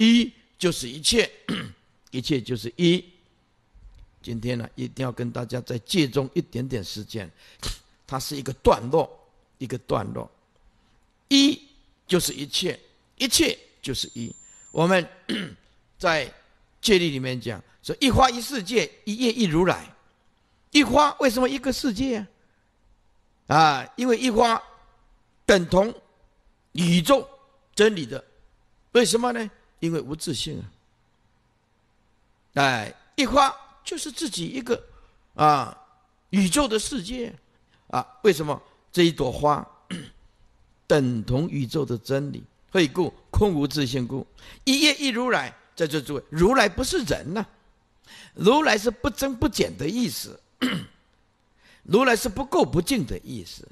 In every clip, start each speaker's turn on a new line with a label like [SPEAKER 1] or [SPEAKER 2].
[SPEAKER 1] 一就是一切，一切就是一。今天呢，一定要跟大家在借中一点点时间，它是一个段落，一个段落。一就是一切，一切就是一。我们 在戒律里面讲说，一花一世界，一叶一如来。一花为什么一个世界啊？啊，因为一花等同宇宙真理的，为什么呢？因为无自信啊，哎，一花就是自己一个啊，宇宙的世界啊？为什么这一朵花等同宇宙的真理？会故空无自信故，一叶一如来。这诸位，如来不是人呐，如来是不增不减的意思，如来是不垢不净的意思，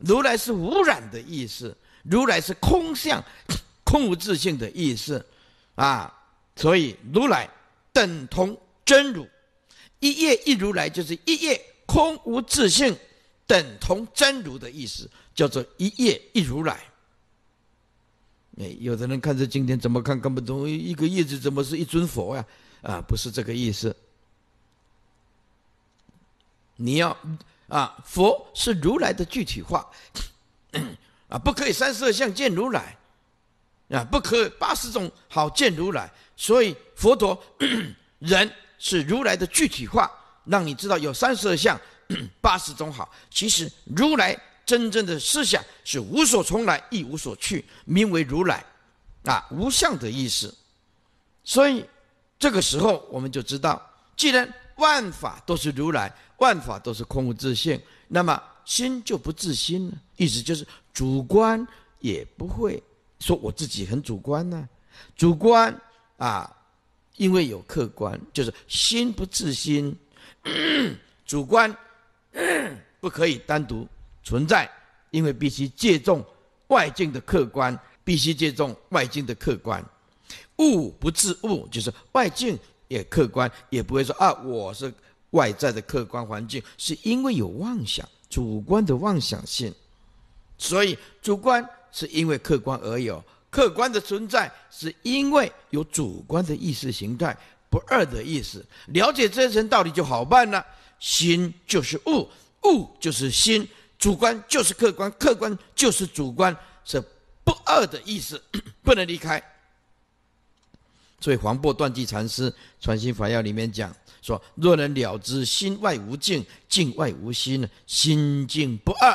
[SPEAKER 1] 如来是无染的意思，如来是空相。空无自性的意思，啊，所以如来等同真如，一叶一如来就是一叶空无自性等同真如的意思，叫做一叶一如来。哎，有的人看着今天怎么看根本都一个叶子怎么是一尊佛呀？啊，不是这个意思。你要啊，佛是如来的具体化，啊，不可以三色相见如来。啊，不可八十种好见如来，所以佛陀 人是如来的具体化，让你知道有三十二相，八十种好。其实如来真正的思想是无所从来，亦无所去，名为如来，啊，无相的意思。所以这个时候我们就知道，既然万法都是如来，万法都是空无自性，那么心就不自心了。意思就是主观也不会。说我自己很主观呢，主观啊，因为有客观，就是心不自心，主观 不可以单独存在，因为必须借重外境的客观，必须借重外境的客观，物不自物，就是外境也客观，也不会说啊，我是外在的客观环境，是因为有妄想，主观的妄想性，所以主观。是因为客观而有客观的存在，是因为有主观的意识形态不二的意思。了解这一层道理就好办了。心就是物，物就是心，主观就是客观，客观就是主观，是不二的意思，不能离开。所以黄檗断际禅师《传心法要》里面讲说：若能了之心外无境，境外无心，心境不二，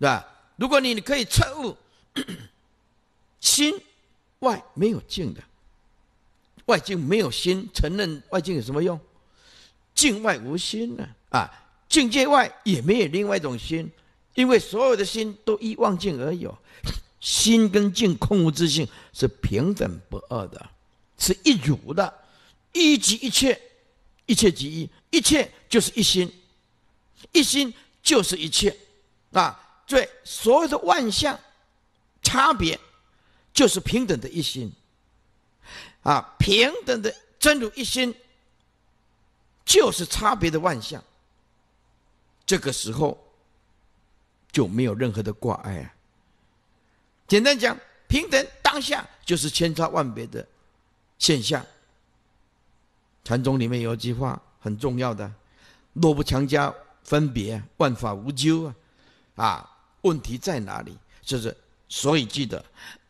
[SPEAKER 1] 对吧？如果你你可以彻悟，心外没有境的，外境没有心，承认外境有什么用？境外无心呢？啊，境界外也没有另外一种心，因为所有的心都依妄境而有，心跟境空无自性是平等不二的，是一如的，一即一切，一切即一，一切就是一心，一心就是一切，啊。对所有的万象差别，就是平等的一心。啊，平等的真如一心，就是差别的万象。这个时候，就没有任何的挂碍啊。简单讲，平等当下就是千差万别的现象。禅宗里面有句话很重要的：若不强加分别，万法无咎啊，啊。问题在哪里？就是所以，记得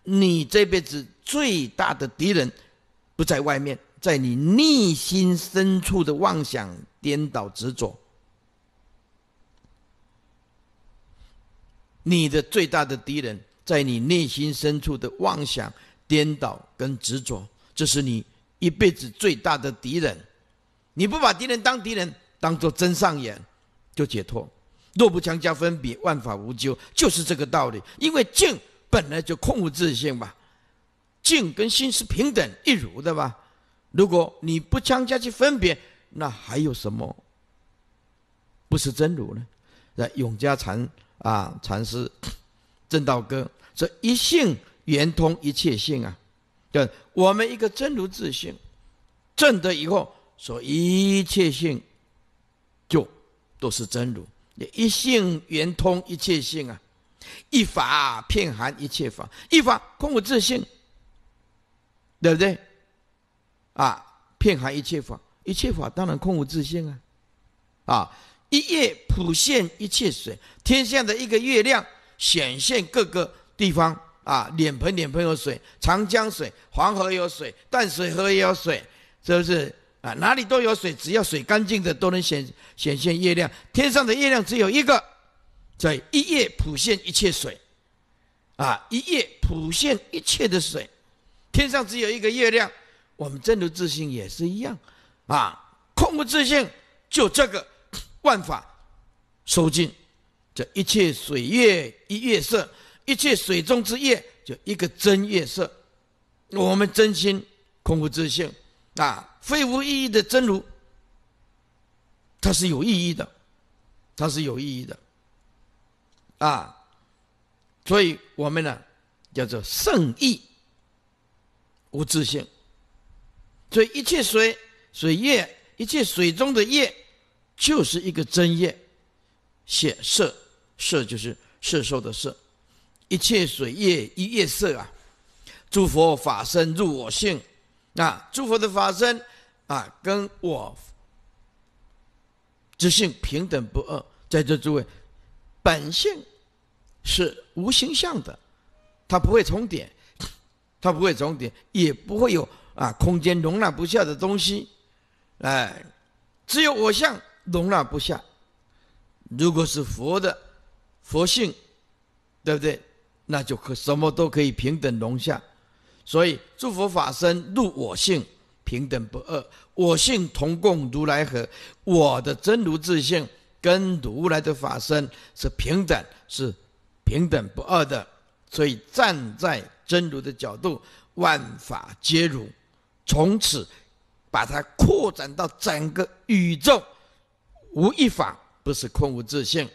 [SPEAKER 1] 你这辈子最大的敌人不在外面，在你内心深处的妄想、颠倒、执着。你的最大的敌人在你内心深处的妄想、颠倒跟执着，这是你一辈子最大的敌人。你不把敌人当敌人，当做真上眼，就解脱。若不强加分别，万法无咎，就是这个道理。因为静本来就空无自性吧，静跟心是平等一如的吧。如果你不强加去分别，那还有什么不是真如呢？那永嘉禅啊，禅师《正道歌》说：“一性圆通一切性啊。”对，我们一个真如自性正得以后，说一切性就都是真如。一性圆通一切性啊，一法遍含一切法，一法空无自性，对不对？啊，遍含一切法，一切法当然空无自性啊。啊，一叶普现一切水，天下的一个月亮显现各个地方啊，脸盆脸盆有水，长江水、黄河有水、淡水河也有水，是不是？啊，哪里都有水，只要水干净的都能显显现月亮。天上的月亮只有一个，在一夜普现一切水，啊，一夜普现一切的水，天上只有一个月亮。我们真如自信也是一样，啊，空无自信就这个万法收尽，这一切水月一月色，一切水中之月就一个真月色。我们真心空无自信。啊，非无意义的真如，它是有意义的，它是有意义的。啊，所以我们呢，叫做圣意无自性。所以一切水水业，一切水中的业，就是一个真业。显色色就是色受的色，一切水业一业色啊，诸佛法身入我性。那诸佛的法身啊，跟我自性平等不二，在这诸位本性是无形象的，它不会重叠，它不会重叠，也不会有啊空间容纳不下的东西，哎，只有我相容纳不下。如果是佛的佛性，对不对？那就可什么都可以平等容下。所以，诸佛法身入我性，平等不二，我性同共如来合。我的真如自性跟如来的法身是平等，是平等不二的。所以，站在真如的角度，万法皆如，从此把它扩展到整个宇宙，无一法不是空无自性。